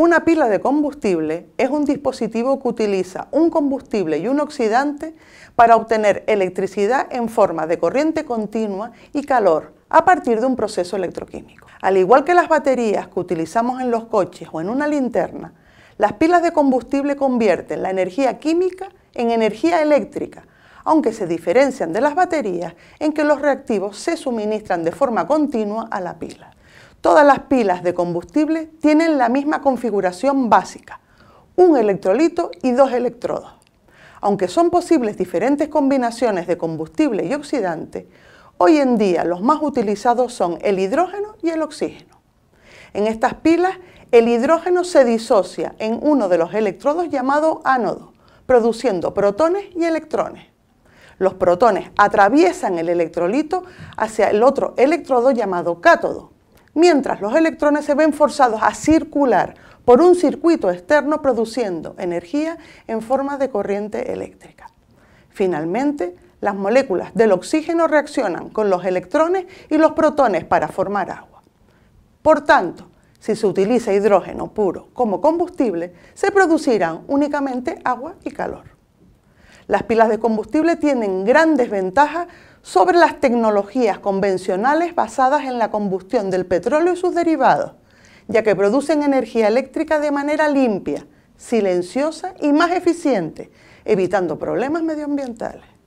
Una pila de combustible es un dispositivo que utiliza un combustible y un oxidante para obtener electricidad en forma de corriente continua y calor a partir de un proceso electroquímico. Al igual que las baterías que utilizamos en los coches o en una linterna, las pilas de combustible convierten la energía química en energía eléctrica, aunque se diferencian de las baterías en que los reactivos se suministran de forma continua a la pila. Todas las pilas de combustible tienen la misma configuración básica, un electrolito y dos electrodos. Aunque son posibles diferentes combinaciones de combustible y oxidante, hoy en día los más utilizados son el hidrógeno y el oxígeno. En estas pilas, el hidrógeno se disocia en uno de los electrodos llamado ánodo, produciendo protones y electrones. Los protones atraviesan el electrolito hacia el otro electrodo llamado cátodo, mientras los electrones se ven forzados a circular por un circuito externo produciendo energía en forma de corriente eléctrica. Finalmente, las moléculas del oxígeno reaccionan con los electrones y los protones para formar agua. Por tanto, si se utiliza hidrógeno puro como combustible, se producirán únicamente agua y calor. Las pilas de combustible tienen grandes ventajas sobre las tecnologías convencionales basadas en la combustión del petróleo y sus derivados, ya que producen energía eléctrica de manera limpia, silenciosa y más eficiente, evitando problemas medioambientales.